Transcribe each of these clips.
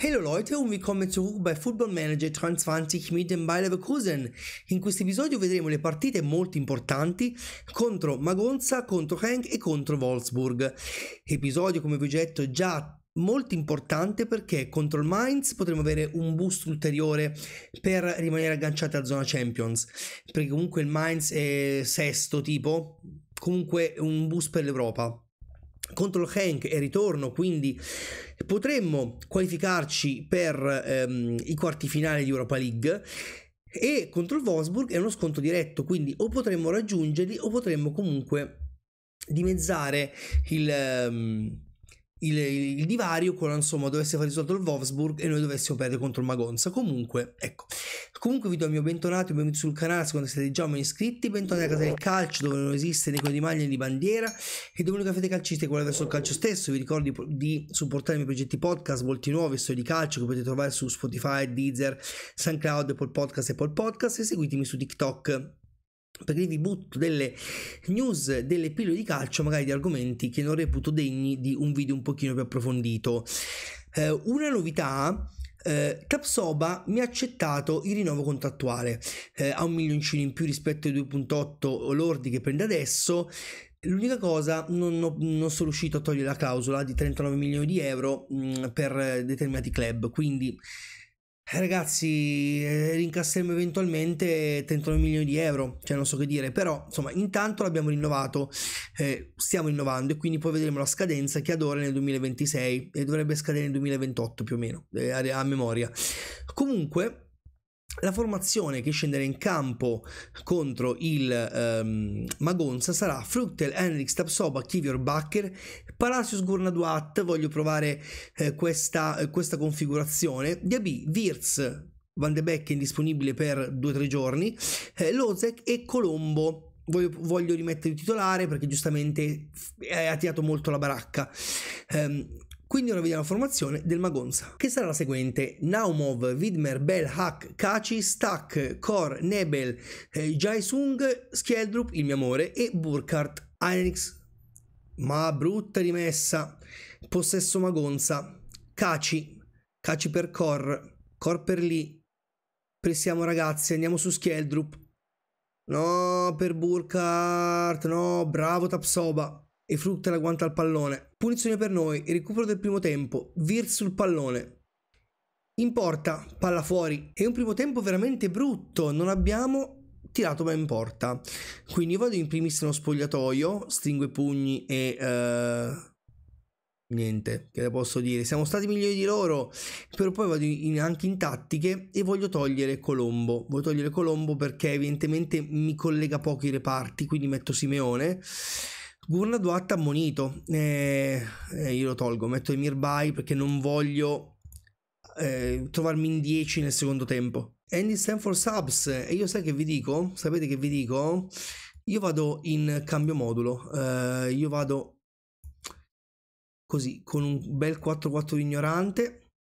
Hello Leute e willkommen zurück bei Football Manager 23 mit dem Bayer Leverkusen. In questo episodio vedremo le partite molto importanti contro Magonza, contro Henk e contro Wolfsburg. Episodio come vi ho detto già molto importante perché contro il Mainz potremo avere un boost ulteriore per rimanere agganciati alla zona Champions perché comunque il Mainz è sesto tipo comunque un boost per l'Europa contro il Hank e ritorno, quindi potremmo qualificarci per ehm, i quarti finali di Europa League e contro il Wolfsburg è uno sconto diretto, quindi o potremmo raggiungerli o potremmo comunque dimezzare il, um, il, il, divario quando insomma dovesse fare risolto il Wolfsburg e noi dovessimo perdere contro il Magonza comunque ecco comunque vi do il mio bentornato benvenuti sul canale secondo siete già mai iscritti bentornati a casa del calcio dove non esiste né con di maglia né di bandiera e dove l'unica fede calcistica è quella verso il calcio stesso vi ricordo di, di supportare i miei progetti podcast volti nuovi storie di calcio che potete trovare su Spotify Deezer SoundCloud Apple Podcast e Apple Podcast e seguitemi su TikTok perché vi butto delle news, delle pillole di calcio, magari di argomenti che non reputo degni di un video un pochino più approfondito. Eh, una novità eh, Capsoba mi ha accettato il rinnovo contrattuale eh, a un milioncino in più rispetto ai 2.8 lordi che prende adesso. L'unica cosa, non, ho, non, sono riuscito a togliere la clausola di 39 milioni di euro mh, mm, per determinati club, quindi eh, ragazzi, eh, rincasseremo eventualmente 39 milioni di euro, cioè non so che dire, però insomma intanto l'abbiamo rinnovato, eh, stiamo innovando e quindi poi vedremo la scadenza che ad ora è nel 2026 e dovrebbe scadere nel 2028 più o meno, eh, a, a memoria. Comunque, la formazione che scenderà in campo contro il um, Magonza sarà Fructel, Henrik, Tapsoba, Kivior, Bakker, Palacios Gurnaduat, voglio provare eh, questa, eh, questa, configurazione, Diaby, Virz, Van de Beek è indisponibile per 2-3 giorni, eh, Lozek e Colombo. Voglio, voglio rimettere il titolare perché giustamente ha tirato molto la baracca. Um, quindi ora vediamo la formazione del Magonza, che sarà la seguente: Naumov, Widmer, Belhak, Kaci, Stack, Kor, Nebel, eh, Jaisung, Skjeldrup, il mio amore, e Burkhardt. Anix ma brutta rimessa. Possesso Magonza. Caci. Caci per Cor. Cor per lì. Pressiamo ragazzi, andiamo su Skieldrup. No, per Burkhardt. No, bravo Tapsoba. E frutta la guanta al pallone. Punizione per noi, recupero del primo tempo. Vir sul pallone. In porta, palla fuori. È un primo tempo veramente brutto. Non abbiamo tirato ben in porta. Quindi vado in primis nello spogliatoio, stringo i pugni e... Uh, niente, che le posso dire? Siamo stati migliori di loro, però poi vado in, anche in tattiche e voglio togliere Colombo. Voglio togliere Colombo perché evidentemente mi collega pochi reparti, quindi metto Simeone. Gurna Gurnaduat ammonito, eh, eh, io lo tolgo, metto i Mirbai perché non voglio eh, trovarmi in 10 nel secondo tempo. Andy Stanford subs, e io sai che vi dico? Sapete che vi dico? Io vado in cambio modulo, eh, io vado così, con un bel 4-4 ignorante,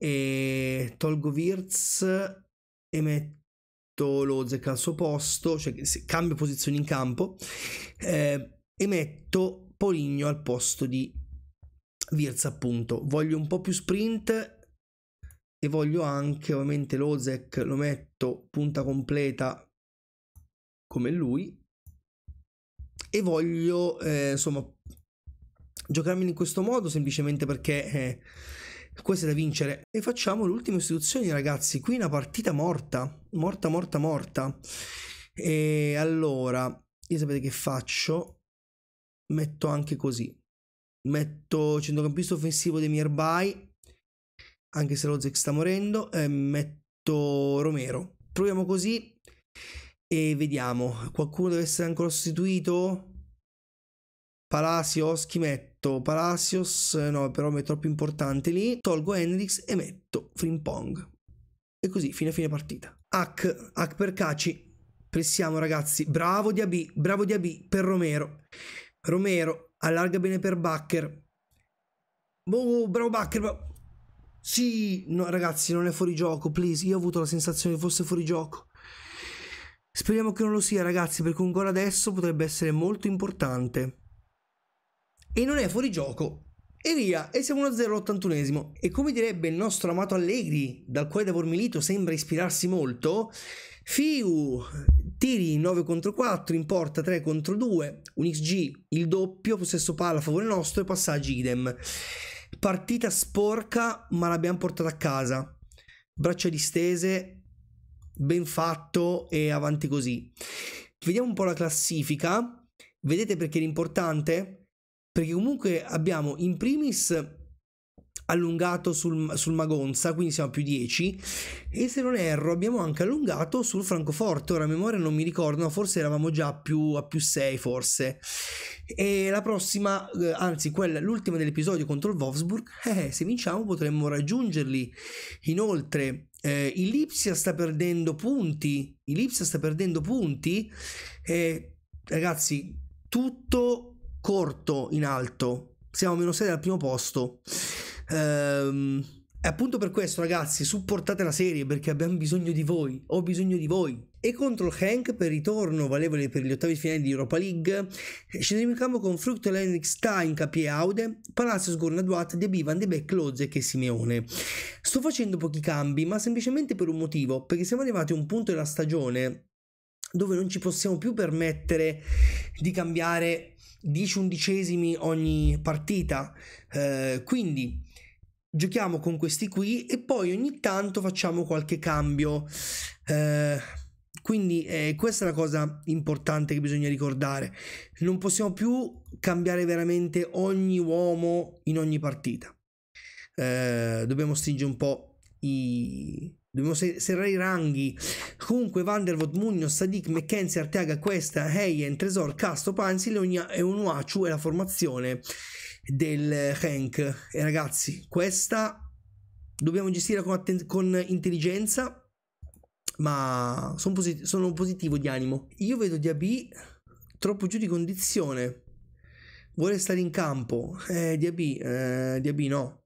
e tolgo Virz e metto Lozek al suo posto, cioè cambio posizione in campo, eh, e metto Poligno al posto di Virz appunto. Voglio un po' più sprint e voglio anche ovviamente l'Ozek lo metto punta completa come lui e voglio eh, insomma giocarmi in questo modo semplicemente perché eh, questo è da vincere e facciamo l'ultima istituzione ragazzi qui una partita morta morta morta morta e allora io sapete che faccio metto anche così metto centrocampista offensivo dei Mirbai anche se lo Zek sta morendo, eh, metto Romero. Proviamo così e vediamo. Qualcuno deve essere ancora sostituito? Palacios, chi metto? Palacios, no, però è troppo importante lì. Tolgo Hendrix e metto Frimpong. E così, fine fine partita. Hack, hack per Caci. Pressiamo ragazzi, bravo di Diaby, bravo di Diaby per Romero. Romero allarga bene per Bacher. Oh, bravo Bacher, sì, no, ragazzi, non è fuori gioco, please. Io ho avuto la sensazione che fosse fuori gioco. Speriamo che non lo sia, ragazzi, perché un gol adesso potrebbe essere molto importante. E non è fuori gioco. E via, e siamo 1-0 all'81esimo. E come direbbe il nostro amato Allegri, dal quale Davor Milito sembra ispirarsi molto, Fiu, tiri 9 contro 4, in porta 3 contro 2, un XG il doppio, possesso palla a favore nostro e passaggi idem. Partita sporca, ma l'abbiamo portata a casa. Braccia distese, ben fatto e avanti così. Vediamo un po' la classifica. Vedete perché è importante? Perché comunque abbiamo in primis allungato sul, sul, Magonza, quindi siamo a più 10. E se non erro, abbiamo anche allungato sul Francoforte. Ora a memoria non mi ricordo, no, forse eravamo già più, a più 6, forse. E la prossima, eh, anzi quella, l'ultima dell'episodio contro il Wolfsburg, eh, eh se vinciamo potremmo raggiungerli. Inoltre, eh, il Lipsia sta perdendo punti, il Lipsia sta perdendo punti, eh, ragazzi, tutto corto in alto, siamo a meno 6 al primo posto. Ehm e appunto per questo, ragazzi, supportate la serie perché abbiamo bisogno di voi. Ho bisogno di voi. E contro il Hank per ritorno valevole per gli ottavi finali di Europa League, scenderemo eh, in campo con Fructo Lenrix, Stein, Capie Aude, Palacios, Gornaduat, De Bivan, De Beck, Lozek e Simeone. Sto facendo pochi cambi, ma semplicemente per un motivo, perché siamo arrivati a un punto della stagione dove non ci possiamo più permettere di cambiare 10 undicesimi ogni partita. Eh, quindi giochiamo con questi qui e poi ogni tanto facciamo qualche cambio. Eh, quindi eh, questa è la cosa importante che bisogna ricordare. Non possiamo più cambiare veramente ogni uomo in ogni partita. Eh, dobbiamo stringere un po' i... Dobbiamo serrare i ranghi. Comunque Vandervoort, Mugno, Sadik, McKenzie, Arteaga, Questa, Heyen, Tresor, Casto, Pansil e Unuachu è la formazione del Hank. E ragazzi, questa dobbiamo gestire con, con intelligenza, ma sono, posit sono positivo di animo. Io vedo Diaby troppo giù di condizione. Vuole stare in campo. Eh, Diaby, eh, Diaby no.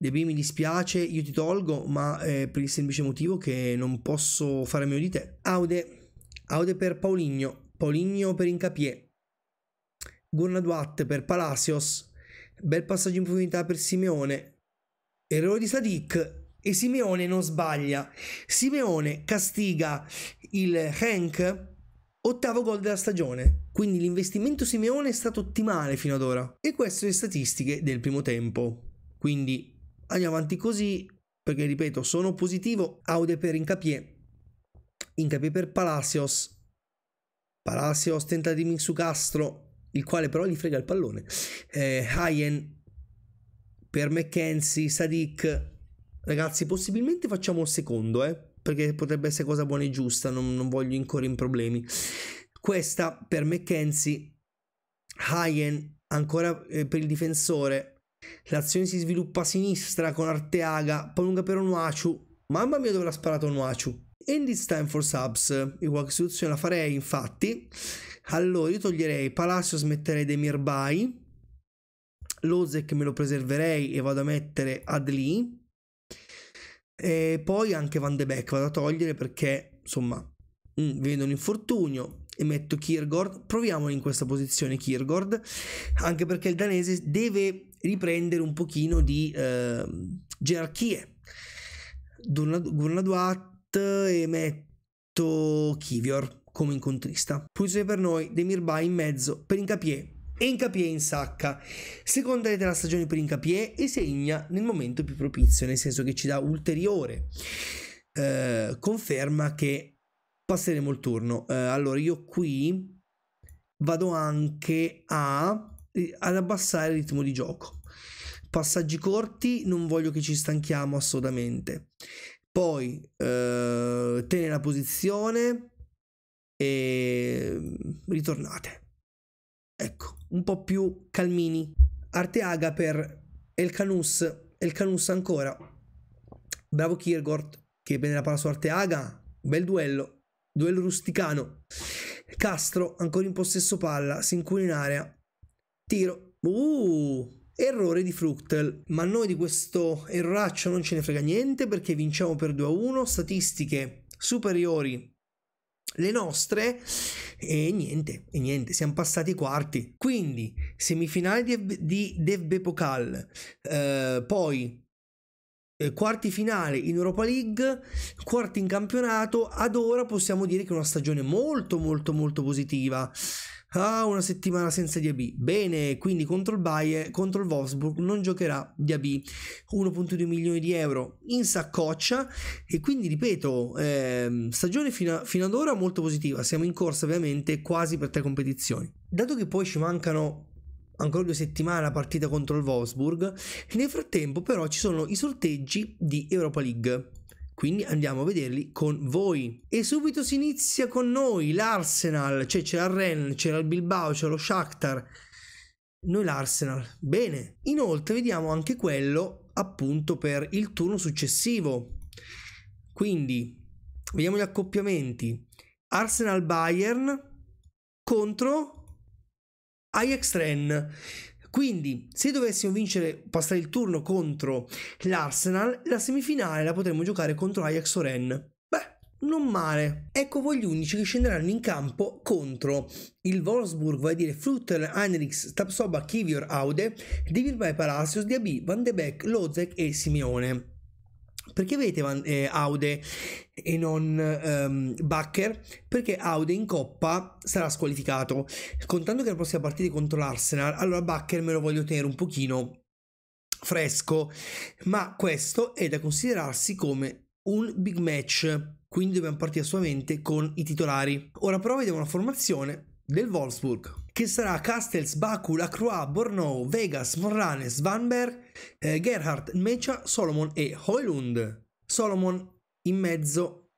Diaby mi dispiace, io ti tolgo, ma eh, per il semplice motivo che non posso fare meno di te. Aude. Aude per Pauligno. Pauligno per incapie. Gornaduat per Palacios, bel passaggio in profondità per Simeone, errore di Sadik e Simeone non sbaglia. Simeone castiga il Henk, ottavo gol della stagione. Quindi l'investimento Simeone è stato ottimale fino ad ora. E queste le statistiche del primo tempo. Quindi andiamo avanti così, perché ripeto, sono positivo. Aude per Incapie, Incapie per Palacios. Palacios tenta di su Castro, il quale però gli frega il pallone. Eh, Hayen per McKenzie, Sadik. Ragazzi, possibilmente facciamo il secondo, eh, perché potrebbe essere cosa buona e giusta, non, non voglio incorrere in problemi. Questa per McKenzie, Hayen ancora eh, per il difensore. L'azione si sviluppa a sinistra con Arteaga, prolunga per Onuachu. Mamma mia dove l'ha sparato Onuachu. End it's time for subs, igual che soluzione la farei infatti. Allora, io toglierei Palazzo, smetterei Demir Bay. Lozek me lo preserverei e vado a mettere Adli. E poi anche Van de Beek vado a togliere perché, insomma, mm, vedo un infortunio e metto Kirgord. Proviamolo in questa posizione Kirgord, anche perché il danese deve riprendere un pochino di eh, gerarchie. Gurnaduat e metto Kivior come incontrista. Posizione per noi Demirbay in mezzo per Incapié e Incapié in sacca. Seconda rete della stagione per Incapié e segna nel momento più propizio, nel senso che ci dà ulteriore eh, conferma che passeremo il turno. Eh, allora io qui vado anche a, eh, ad abbassare il ritmo di gioco. Passaggi corti, non voglio che ci stanchiamo assolutamente. Poi eh, tenere la posizione, e mm, ritornate. Ecco, un po' più calmini. Arteaga per Elkanus, Elkanus ancora. Bravo Kirgort che bene la palla su Arteaga, bel duello, duello rusticano. Castro ancora in possesso palla, si incula in area. Tiro. Uh! Errore di Fructel, ma noi di questo erroraccio non ce ne frega niente perché vinciamo per 2-1, a statistiche superiori le nostre e niente, e niente, siamo passati quarti. Quindi semifinale di, di Devbe Pokal, eh, poi eh, quarti finale in Europa League, quarti in campionato, ad ora possiamo dire che è una stagione molto molto molto positiva. Ah, una settimana senza Diaby. Bene, quindi contro il, Bayern, contro il Wolfsburg non giocherà Diaby. 1.2 milioni di euro in saccoccia. E quindi, ripeto, eh, stagione fino, a, fino ad ora molto positiva. Siamo in corsa ovviamente quasi per tre competizioni. Dato che poi ci mancano ancora due settimane la partita contro il Wolfsburg. Nel frattempo, però, ci sono i sorteggi di Europa League. Quindi andiamo a vederli con voi. E subito si inizia con noi, l'Arsenal, cioè c'era il Ren, c'era il Bilbao, c'era lo Shakhtar, noi l'Arsenal. Bene. Inoltre vediamo anche quello appunto per il turno successivo. Quindi vediamo gli accoppiamenti. Arsenal Bayern contro Ajax Ren. Quindi, se dovessimo vincere, passare il turno contro l'Arsenal, la semifinale la potremmo giocare contro Ajax o Rennes. Beh, non male. Ecco voi gli unici che scenderanno in campo contro il Wolfsburg, va a dire Flutter, Heinrichs, Tapsoba, Kivior, Aude, Devilbay, Palacios, Diaby, Van de Beek, Lozek e Simeone. Perché vedete eh, Aude e non ehm, Bakker? Perché Aude in coppa sarà squalificato. Contando che la prossima partita è contro l'Arsenal, allora Bakker me lo voglio tenere un pochino fresco. Ma questo è da considerarsi come un big match. Quindi dobbiamo partire solamente con i titolari. Ora però vediamo la formazione del Wolfsburg, che sarà Castels, Baku, Lacroix, Borno, Vegas, Morranes, Vanberg eh, Gerhardt, Mecha, Solomon e Hoylund. Solomon in mezzo.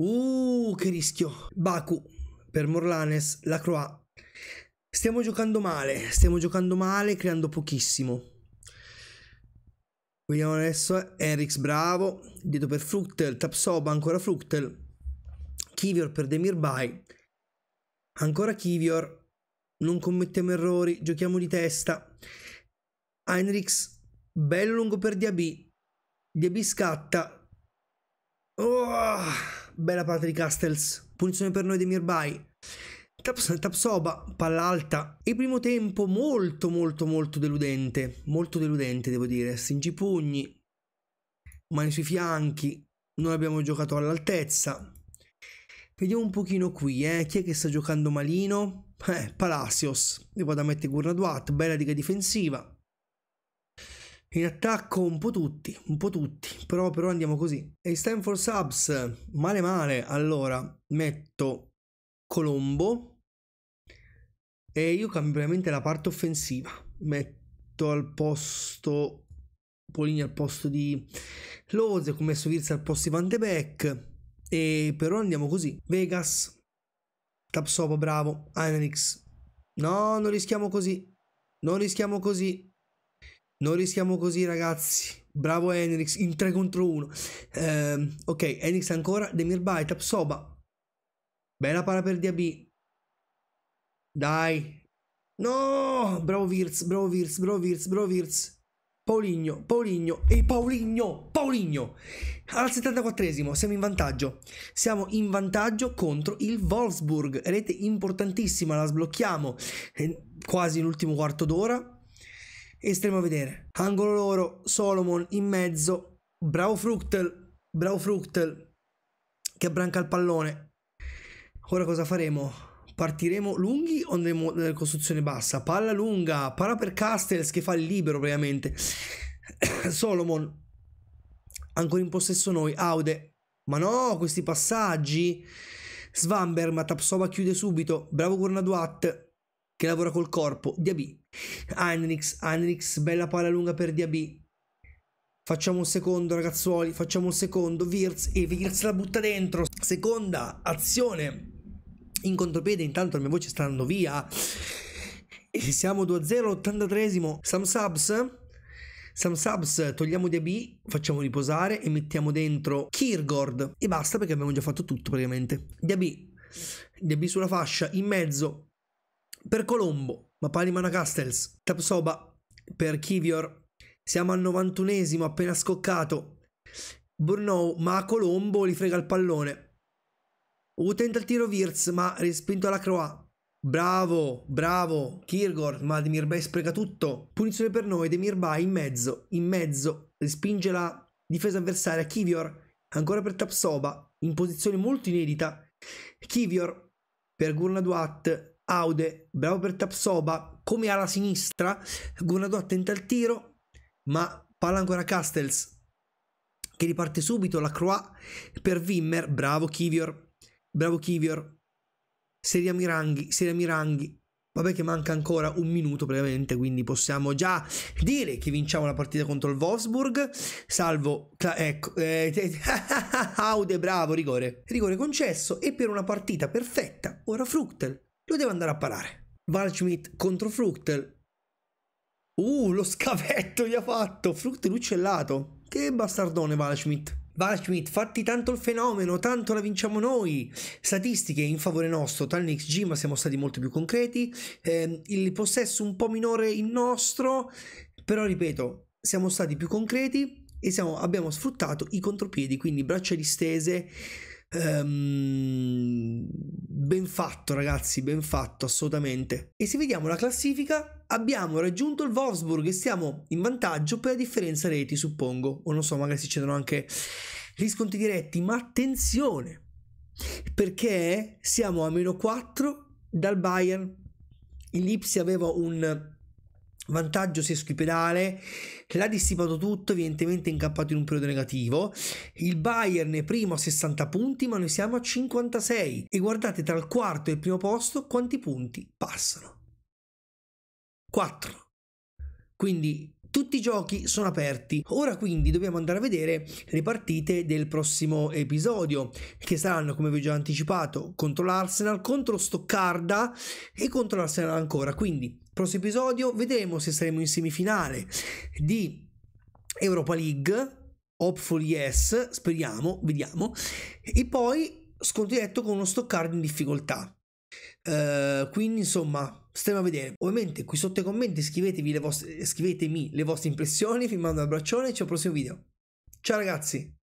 Uh, che rischio. Baku per Morlanes, la Croix. Stiamo giocando male, stiamo giocando male, creando pochissimo. Vediamo adesso, Eriks eh. bravo, dietro per Fructel, Tapsoba ancora Fructel, Kivior per Demirbay, ancora Kivior, non commettiamo errori, giochiamo di testa. Heinrichs Bello lungo per Diaby. Diaby scatta. Oh, bella parte di Castells. Punizione per noi dei Mirbai. tapsoba, palla alta. E primo tempo molto molto molto deludente. Molto deludente devo dire. Stringi pugni. Mani sui fianchi. Non abbiamo giocato all'altezza. Vediamo un pochino qui, eh. Chi è che sta giocando malino? Eh, Palacios. devo vado a mettere Gurnaduat. Bella riga difensiva. In attacco un po' tutti, un po' tutti, però, però andiamo così. E Stanford Subs, male male, allora metto Colombo e io cambio veramente la parte offensiva. Metto al posto Polini al posto di Lose, come messo Virsa al posto di Van de Beek e però andiamo così. Vegas, Tapsopo bravo, Heinrichs. No, non rischiamo così. Non rischiamo così. Non rischiamo così, ragazzi. Bravo Enrix, in 3 contro 1. Eh, ok, Enrix ancora, Demir Baitap, Soba. Bella para per Diaby. Dai. No! Bravo Virz, bravo Virz, bravo Virz, bravo Virz. Pauligno, Pauligno, e Pauligno, Pauligno! Al 74esimo siamo in vantaggio. Siamo in vantaggio contro il Wolfsburg. Rete importantissima, la sblocchiamo eh, quasi l'ultimo quarto d'ora estremo vedere. Angolo loro, Solomon in mezzo, bravo Fructel, bravo Fructel che abbranca il pallone. Ora cosa faremo? Partiremo lunghi o andremo nella costruzione bassa? Palla lunga, palla per Castells che fa il libero praticamente. Solomon, ancora in possesso noi, Aude. Ma no, questi passaggi. Svamber, ma Tapsova chiude subito. Bravo Gurnaduat che lavora col corpo, Diaby, Heinrichs, Heinrichs, bella palla lunga per Diaby, Facciamo un secondo, ragazzuoli. Facciamo un secondo. Virz e Virz la butta dentro. Seconda azione in contropiede. Intanto la mia voce sta andando via. E siamo 2-0, 83esimo. Sam Subs. Sam Subs, togliamo DB, facciamo riposare e mettiamo dentro Kirgord. E basta perché abbiamo già fatto tutto praticamente. DB. DB sulla fascia, in mezzo. Per Colombo, Mapalimana Castells, Tapsoba, per Kivior, siamo al 91esimo, appena scoccato. Bruno, ma a Colombo gli frega il pallone. U tenta il tiro Virz, ma respinto alla Croa. Bravo, bravo, Kirgor, ma Demirbay spreca tutto. Punizione per noi, Demirbay in mezzo, in mezzo, respinge la difesa avversaria. Kivior, ancora per Tapsoba, in posizione molto inedita. Kivior per Gurnaduat, Aude, bravo per Tapsoba, come alla sinistra, Gonadò attenta al tiro, ma palla ancora Castells, che riparte subito, la Croix per Wimmer, bravo Kivior, bravo Kivior, Seria Miranghi, Seria Miranghi, Vabbè che manca ancora un minuto praticamente, quindi possiamo già dire che vinciamo la partita contro il Wolfsburg, salvo... Ecco, eh, Aude, bravo, rigore. Rigore concesso e per una partita perfetta, ora Fructel dove deve andare a parare? Valschmidt contro Fruchtel. Uh, lo scavetto gli ha fatto! Fruchtel uccellato. Che bastardone Valschmidt. Valschmidt, fatti tanto il fenomeno, tanto la vinciamo noi. Statistiche in favore nostro, tranne XG, ma siamo stati molto più concreti. Eh, il possesso un po' minore il nostro, però ripeto, siamo stati più concreti e siamo, abbiamo sfruttato i contropiedi, quindi braccia distese, Um, ben fatto, ragazzi, ben fatto, assolutamente. E se vediamo la classifica, abbiamo raggiunto il Wolfsburg e siamo in vantaggio per la differenza reti, suppongo. O non so, magari si cedono anche gli sconti diretti. Ma attenzione, perché siamo a meno 4 dal Bayern. Il Lipsi aveva un Vantaggio sesto pedale, che l'ha dissipato tutto, evidentemente incappato in un periodo negativo. Il Bayern è primo a 60 punti, ma noi siamo a 56. E guardate tra il quarto e il primo posto quanti punti passano. 4. Quindi tutti i giochi sono aperti. Ora quindi dobbiamo andare a vedere le partite del prossimo episodio, che saranno, come vi ho già anticipato, contro l'Arsenal, contro Stoccarda e contro l'Arsenal ancora. Quindi, prossimo episodio vedremo se saremo in semifinale di Europa League, hopefully yes, speriamo, vediamo, e poi scontro diretto con uno Stoccarda in difficoltà. Eh, quindi insomma stiamo a vedere ovviamente qui sotto i commenti scrivetevi le vostre, scrivetemi le vostre impressioni vi mando un abbraccione e ci vediamo al prossimo video ciao ragazzi